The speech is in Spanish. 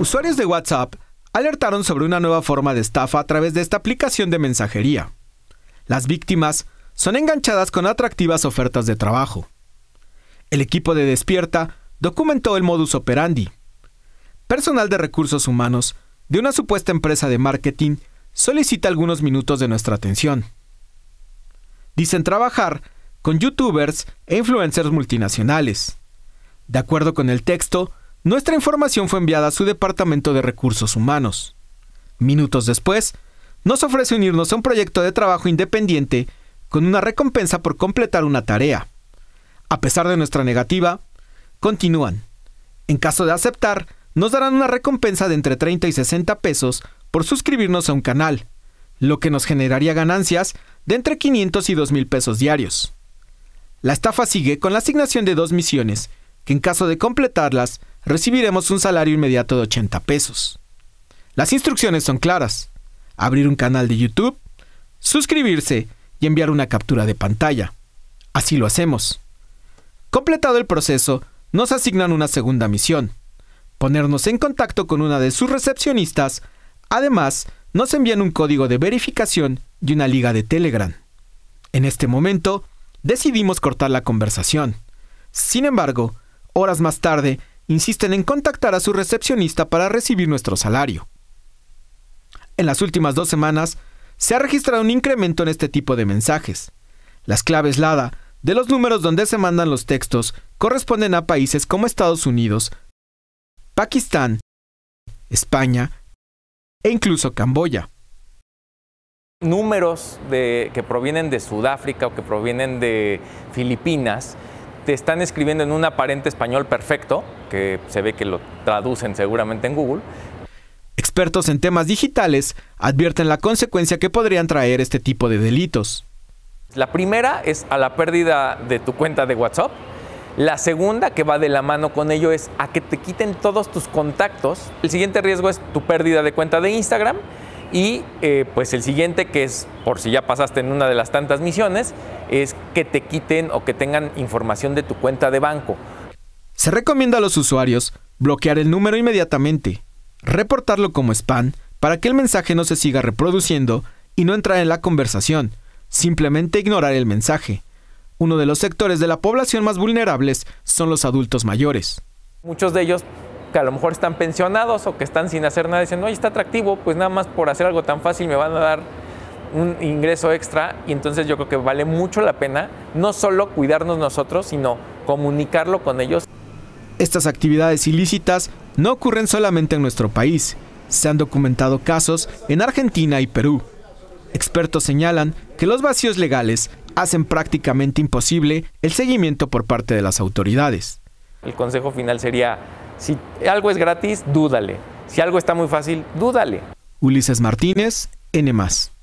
Usuarios de WhatsApp alertaron sobre una nueva forma de estafa a través de esta aplicación de mensajería. Las víctimas son enganchadas con atractivas ofertas de trabajo. El equipo de Despierta documentó el modus operandi. Personal de recursos humanos de una supuesta empresa de marketing solicita algunos minutos de nuestra atención. Dicen trabajar con youtubers e influencers multinacionales. De acuerdo con el texto, nuestra información fue enviada a su Departamento de Recursos Humanos. Minutos después, nos ofrece unirnos a un proyecto de trabajo independiente con una recompensa por completar una tarea. A pesar de nuestra negativa, continúan. En caso de aceptar, nos darán una recompensa de entre 30 y 60 pesos por suscribirnos a un canal, lo que nos generaría ganancias de entre 500 y mil pesos diarios. La estafa sigue con la asignación de dos misiones, que en caso de completarlas recibiremos un salario inmediato de 80 pesos. Las instrucciones son claras. Abrir un canal de YouTube, suscribirse y enviar una captura de pantalla. Así lo hacemos. Completado el proceso, nos asignan una segunda misión. Ponernos en contacto con una de sus recepcionistas. Además, nos envían un código de verificación y una liga de Telegram. En este momento, decidimos cortar la conversación. Sin embargo, horas más tarde, insisten en contactar a su recepcionista para recibir nuestro salario. En las últimas dos semanas, se ha registrado un incremento en este tipo de mensajes. Las claves LADA de los números donde se mandan los textos corresponden a países como Estados Unidos, Pakistán, España e incluso Camboya. Números que provienen de Sudáfrica o que provienen de Filipinas te están escribiendo en un aparente español perfecto, que se ve que lo traducen seguramente en Google. Expertos en temas digitales advierten la consecuencia que podrían traer este tipo de delitos. La primera es a la pérdida de tu cuenta de WhatsApp. La segunda que va de la mano con ello es a que te quiten todos tus contactos. El siguiente riesgo es tu pérdida de cuenta de Instagram. Y eh, pues el siguiente, que es por si ya pasaste en una de las tantas misiones, es que te quiten o que tengan información de tu cuenta de banco. Se recomienda a los usuarios bloquear el número inmediatamente, reportarlo como spam para que el mensaje no se siga reproduciendo y no entrar en la conversación, simplemente ignorar el mensaje. Uno de los sectores de la población más vulnerables son los adultos mayores. Muchos de ellos que a lo mejor están pensionados o que están sin hacer nada, dicen, oye, está atractivo, pues nada más por hacer algo tan fácil me van a dar un ingreso extra y entonces yo creo que vale mucho la pena no solo cuidarnos nosotros, sino comunicarlo con ellos. Estas actividades ilícitas no ocurren solamente en nuestro país. Se han documentado casos en Argentina y Perú. Expertos señalan que los vacíos legales hacen prácticamente imposible el seguimiento por parte de las autoridades. El consejo final sería, si algo es gratis, dúdale. Si algo está muy fácil, dúdale. Ulises Martínez, N ⁇